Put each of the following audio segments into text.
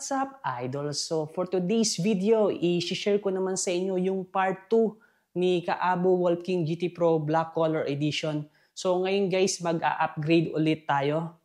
What's up, Idol? So, for today's video, i-share ko naman sa inyo yung part 2 ni Kaabo Walking GT Pro Black Color Edition. So, ngayon guys, mag-upgrade ulit tayo.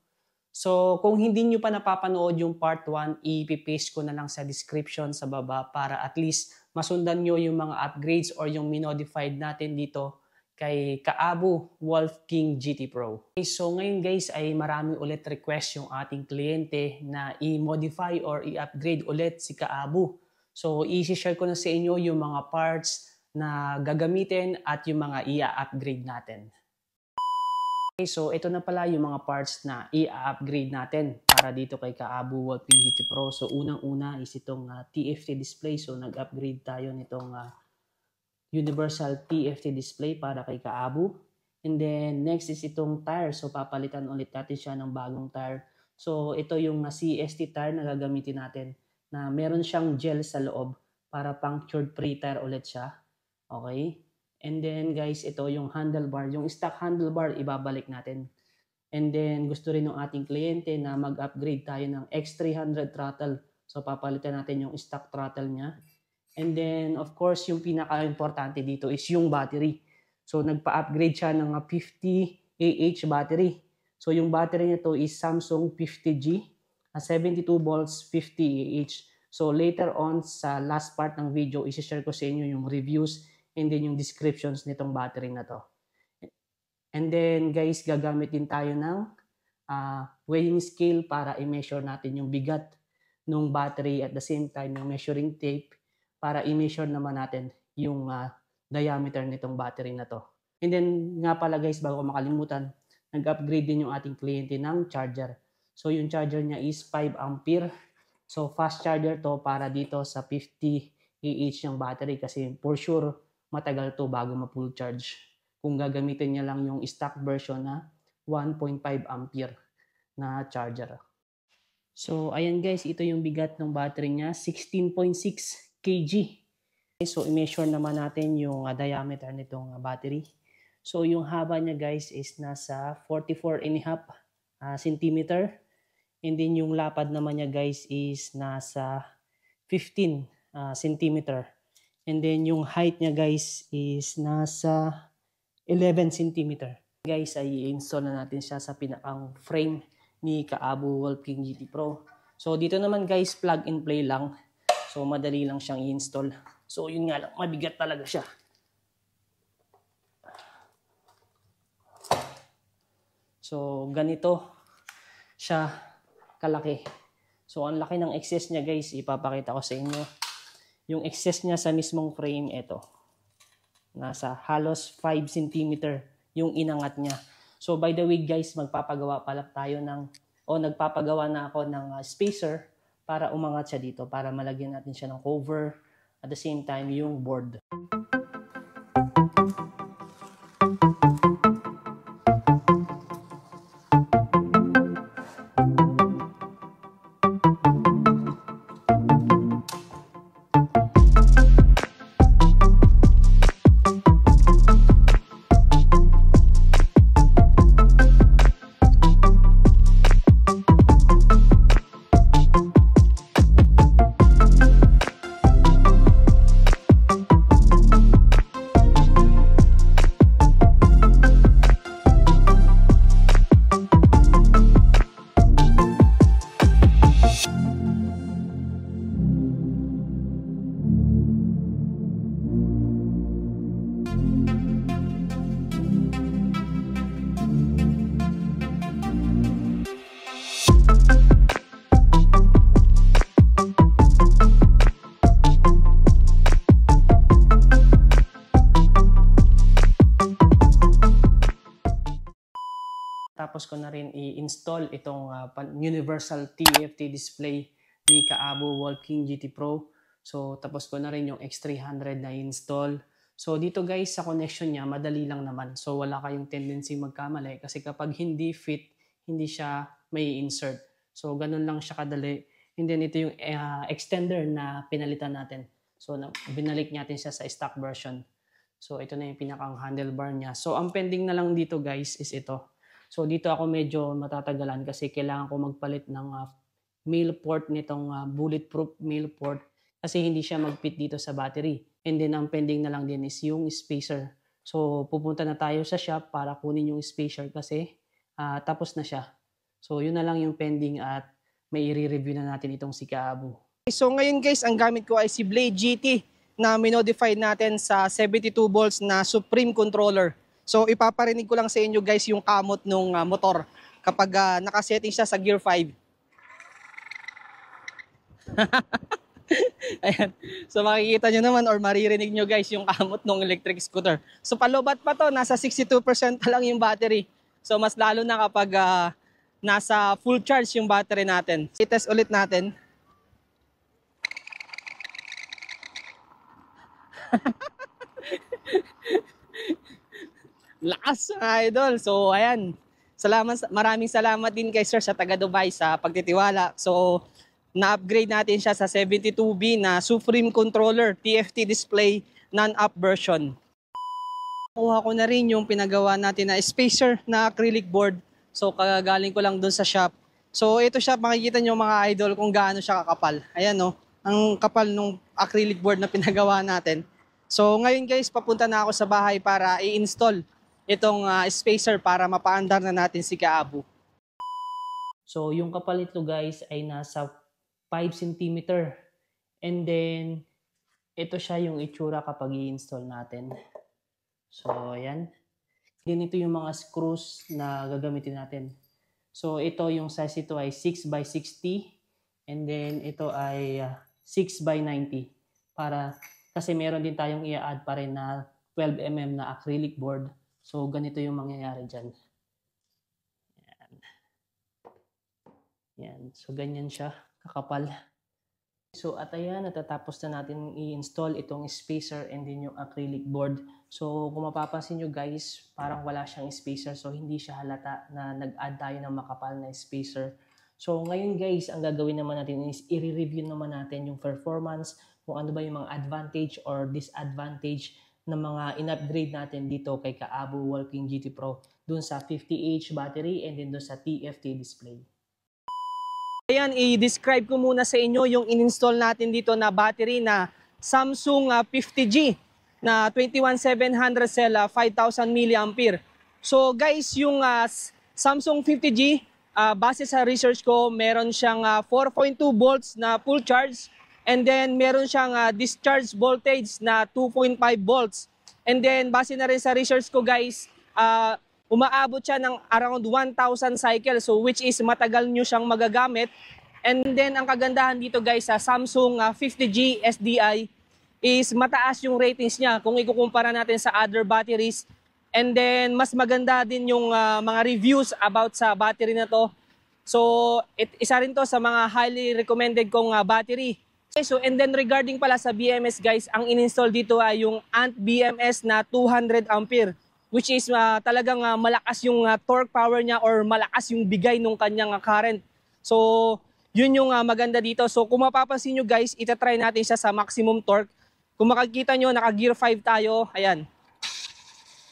So, kung hindi nyo pa napapanood yung part 1, i-paste ko na lang sa description sa baba para at least masundan nyo yung mga upgrades or yung minodified natin dito kay Kaabo Wolf King GT Pro. Okay, so ngayon guys ay marami ulit request yung ating kliyente na i-modify or i-upgrade ulit si Kaabo. So i-share ko na sa inyo yung mga parts na gagamitin at yung mga i-upgrade natin. Okay, so ito na pala yung mga parts na i-upgrade natin para dito kay Kaabo Wolf King GT Pro. So unang-una is itong uh, ah, TFT display. So nag-upgrade tayo nitong uh, universal TFT display para kay Kaabu. And then next is itong tire. So papalitan ulit natin siya ng bagong tire. So ito yung na CST tire na gagamitin natin na meron siyang gel sa loob para punctured free tire ulit siya. Okay? And then guys, ito yung handlebar. Yung stock handlebar, ibabalik natin. And then gusto rin ng ating kliyente na mag-upgrade tayo ng X300 throttle. So papalitan natin yung stock throttle niya. And then, of course, yung pinaka-importante dito is yung battery. So, nagpa-upgrade siya ng 50 AH battery. So, yung battery nito is Samsung 50G, 72 volts, 50 AH. So, later on sa last part ng video, isi-share ko sa inyo yung reviews and then yung descriptions nitong battery na to. And then, guys, gagamit din tayo ng uh, weighing scale para i-measure natin yung bigat ng battery at the same time yung measuring tape para i-measure naman natin yung uh, diameter nitong battery na to. And then nga pala guys, bago ko makalimutan, nag-upgrade din yung ating kliyente ng charger. So yung charger niya is 5 ampere. So fast charger to para dito sa 50 Ah ng battery kasi for sure matagal to bago ma-full charge. Kung gagamitin niya lang yung stock version na 1.5 ampere na charger. So ayan guys, ito yung bigat ng battery niya, 16.6 kg. So, i-measure naman natin yung uh, diameter nitong uh, battery. So, yung haba niya guys is nasa 44 and a half uh, centimeter. And then yung lapad naman niya guys is nasa 15 uh, centimeter. And then yung height niya guys is nasa 11 centimeter. Guys, ay install na natin siya sa pinakang frame ni Kaabu Wolf GT Pro. So dito naman guys, plug and play lang. So madali lang siyang i-install. So yun nga lang, mabigat talaga siya. So ganito siya kalaki. So ang laki ng excess niya guys, ipapakita ko sa inyo. Yung excess niya sa mismong frame ito. Nasa halos 5 cm yung inangat niya. So by the way guys, magpapagawa pala tayo ng o nagpapagawa na ako ng uh, spacer para umangat siya dito, para malagyan natin siya ng cover, at the same time yung board. Tapos ko na rin i-install itong uh, Universal TFT display ni Kaabo Walking GT Pro. So, tapos ko na rin yung X300 na install. So, dito guys, sa connection niya, madali lang naman. So, wala kayong tendency magkamali kasi kapag hindi fit, hindi siya may insert. So, ganun lang siya kadali. And then, ito yung uh, extender na pinalitan natin. So, binalik natin siya sa stock version. So, ito na yung pinakang handlebar niya. So, ang pending na lang dito guys is ito. So dito ako medyo matatagalan kasi kailangan ko magpalit ng uh, ah, male port nitong uh, bulletproof male port kasi hindi siya magfit dito sa battery. And then ang pending na lang din is yung spacer. So pupunta na tayo sa shop para kunin yung spacer kasi uh, tapos na siya. So yun na lang yung pending at may i-review na natin itong si Kaabu. So ngayon guys, ang gamit ko ay si Blade GT na minodify natin sa 72 volts na Supreme Controller. So ipaparinig ko lang sa inyo guys yung kamot ng uh, ah, motor kapag uh, nakasetting siya sa gear 5. Ayan. So makikita nyo naman or maririnig nyo guys yung kamot ng electric scooter. So palobat pa to, nasa 62% lang yung battery. So mas lalo na kapag uh, nasa full charge yung battery natin. I-test ulit natin. Lakas mga idol. So ayan, salamat, maraming salamat din kay Sir sa taga Dubai sa pagtitiwala. So na-upgrade natin siya sa 72B na Supreme Controller TFT Display non-up version. Kuha ko na rin yung pinagawa natin na spacer na acrylic board. So kagaling ko lang dun sa shop. So ito siya, makikita nyo mga idol kung gaano siya kakapal. Ayan no, ang kapal ng acrylic board na pinagawa natin. So ngayon guys, papunta na ako sa bahay para i-install itong uh, spacer para mapaandar na natin si Kaabu. So yung kapal nito guys ay nasa 5 cm. And then ito siya yung itsura kapag i-install natin. So ayan. Ganito yung mga screws na gagamitin natin. So ito yung size ito ay 6 by 60 and then ito ay uh, ah, 6 by 90 para kasi meron din tayong i-add pa rin na 12 mm na acrylic board So, ganito yung mangyayari dyan. Yan. Yan. So, ganyan siya. Kakapal. So, at ayan, natatapos na natin i-install itong spacer and din yung acrylic board. So, kung mapapansin nyo guys, parang wala siyang spacer. So, hindi siya halata na nag-add tayo ng makapal na spacer. So, ngayon guys, ang gagawin naman natin is i-review naman natin yung performance, kung ano ba yung mga advantage or disadvantage ng mga in-upgrade natin dito kay Kaabu Walking GT Pro dun sa 50H battery and then dun sa TFT display. Ayan, i-describe ko muna sa inyo yung in-install natin dito na battery na Samsung 50G ah, na 21700 cell, 5000 mAh. So guys, yung uh, Samsung 50G, uh, ah, base sa research ko, meron siyang uh, 4.2 volts na full charge And then meron siyang uh, discharge voltage na 2.5 volts. And then base na rin sa research ko guys, uh, umaabot siya ng around 1,000 cycles so which is matagal nyo siyang magagamit. And then ang kagandahan dito guys sa Samsung uh, ah, 50G SDI is mataas yung ratings niya kung ikukumpara natin sa other batteries. And then mas maganda din yung uh, mga reviews about sa battery na to. So it, isa rin to sa mga highly recommended kong uh, battery. So, and then regarding pala sa BMS guys, ang ininstall dito ay yung Ant BMS na 200 ampere which is uh, talagang uh, malakas yung uh, torque power niya or malakas yung bigay ng kanyang uh, current. So, yun yung uh, maganda dito. So, kung mapapansin nyo guys, itatry natin siya sa maximum torque. Kung makikita nyo, naka gear 5 tayo. Ayan.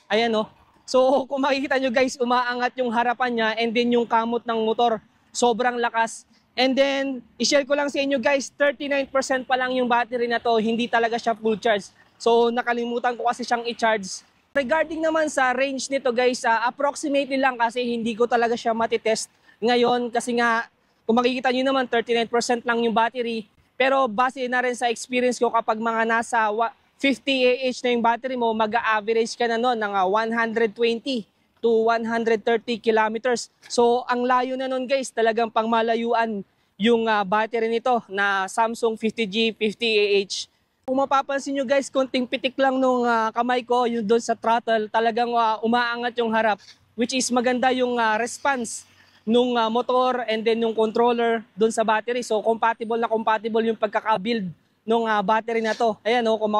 Ayan o. Oh. So, kung makikita nyo guys, umaangat yung harapan niya and then yung kamot ng motor sobrang lakas. And then, i-share ko lang sa inyo guys, 39% pa lang yung battery na to, hindi talaga siya full charge. So, nakalimutan ko kasi siyang i-charge. Regarding naman sa range nito guys, uh, approximately lang kasi hindi ko talaga siya matitest ngayon kasi nga, kung makikita nyo naman, 39% lang yung battery. Pero base na rin sa experience ko kapag mga nasa 50 Ah na yung battery mo, mag-average ka na noon ng 120 ah, to 130 kilometers. So ang layo na nun guys, talagang pangmalayuan yung uh, battery nito na Samsung 50G 50AH. Kung mapapansin nyo guys, konting pitik lang nung uh, kamay ko yung doon sa throttle, talagang uh, umaangat yung harap which is maganda yung uh, response nung uh, motor and then yung controller doon sa battery. So compatible na compatible yung pagkaka-build nung uh, battery na to. Ayan oh, kung,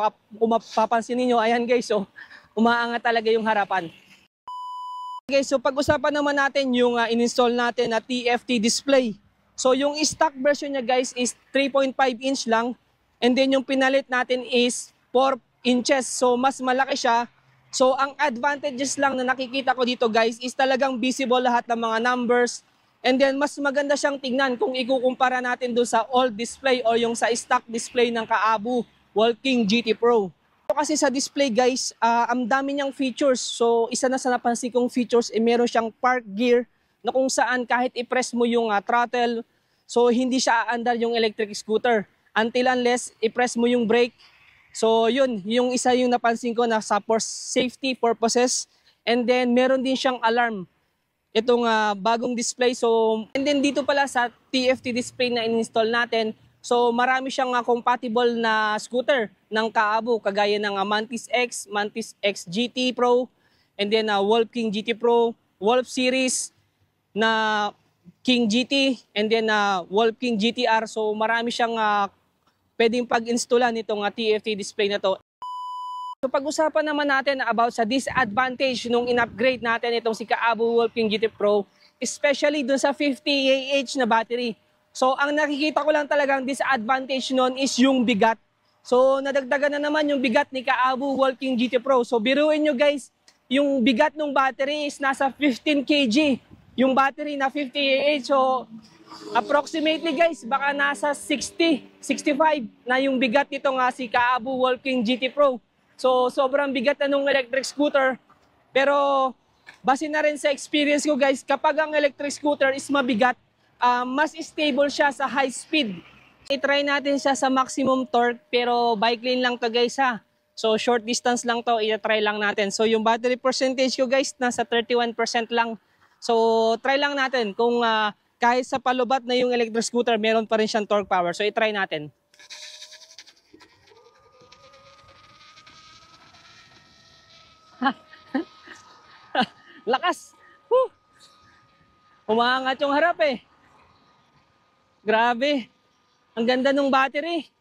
kung mapapansin niyo, ayan guys, so oh, umaangat talaga yung harapan. Okay, so pag-usapan naman natin yung uh, in-install natin na TFT display. So yung stock version niya guys is 3.5 inch lang and then yung pinalit natin is 4 inches. So mas malaki siya. So ang advantages lang na nakikita ko dito guys is talagang visible lahat ng mga numbers and then mas maganda siyang tingnan kung ikukumpara natin doon sa old display o yung sa stock display ng Kaabu Walking GT Pro. Dito kasi sa display guys, uh, ang dami niyang features. So isa na sa napansin kong features, eh, meron siyang park gear na kung saan kahit i-press mo yung uh, throttle, so hindi siya aandar yung electric scooter. Until unless i-press mo yung brake. So yun, yung isa yung napansin ko na sa for safety purposes. And then meron din siyang alarm. Itong uh, bagong display. So, and then dito pala sa TFT display na in-install natin, So marami siyang uh, compatible na scooter ng Kaabo kagaya ng uh, Mantis X, Mantis X GT Pro, and then uh, Wolf King GT Pro, Wolf Series na King GT, and then uh, Wolf King GTR. So marami siyang uh, pwedeng pag-installan nitong uh, TFT display na to. So pag-usapan naman natin about sa disadvantage nung in-upgrade natin itong si Kaabo Wolf King GT Pro, especially dun sa 50 Ah na battery. So ang nakikita ko lang talagang disadvantage nun is yung bigat. So nadagdagan na naman yung bigat ni Kaabu Walking GT Pro. So biruin nyo guys, yung bigat ng battery is nasa 15 kg. Yung battery na 50 Ah. So approximately guys, baka nasa 60, 65 na yung bigat nito nga si Kaabu Walking GT Pro. So sobrang bigat na nung electric scooter. Pero base na rin sa experience ko guys, kapag ang electric scooter is mabigat, uh, mas stable siya sa high speed. I-try natin siya sa maximum torque pero bike lane lang to guys ha. So short distance lang to, i-try lang natin. So yung battery percentage ko guys nasa 31% lang. So try lang natin kung uh, kahit sa palubat na yung electric scooter meron pa rin siyang torque power. So i-try natin. Lakas! Woo! Umaangat yung harap eh. Grabe. Ang ganda nung battery.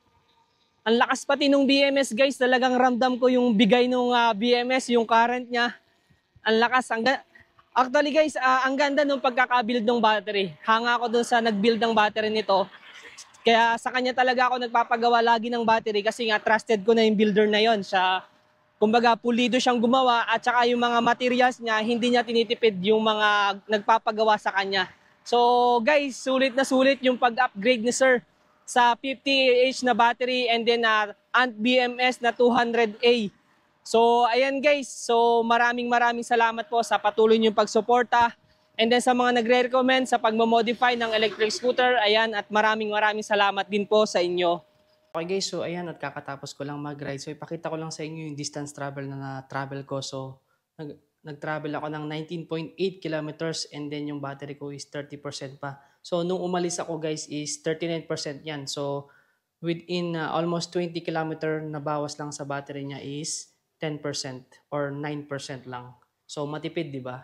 Ang lakas pati nung BMS guys. Talagang ramdam ko yung bigay nung uh, ah, BMS, yung current niya. Ang lakas. Ang Actually guys, uh, ang ganda nung pagkakabuild ng battery. Hanga ako dun sa nagbuild ng battery nito. Kaya sa kanya talaga ako nagpapagawa lagi ng battery kasi nga trusted ko na yung builder na yon. Siya, kumbaga pulido siyang gumawa at saka yung mga materials niya, hindi niya tinitipid yung mga nagpapagawa sa kanya. So guys, sulit na sulit yung pag-upgrade ni sir sa 50Ah na battery and then uh, Ant BMS na 200A. So ayan guys, so maraming maraming salamat po sa patuloy niyong pagsuporta. And then sa mga nagre-recommend sa pagmamodify ng electric scooter, ayan at maraming maraming salamat din po sa inyo. Okay guys, so ayan at kakatapos ko lang mag-ride. So ipakita ko lang sa inyo yung distance travel na na-travel ko. So nag nag-travel ako ng 19.8 kilometers and then yung battery ko is 30% pa. So, nung umalis ako guys is 39% yan. So, within uh, almost 20 kilometer na bawas lang sa battery niya is 10% or 9% lang. So, matipid, di ba?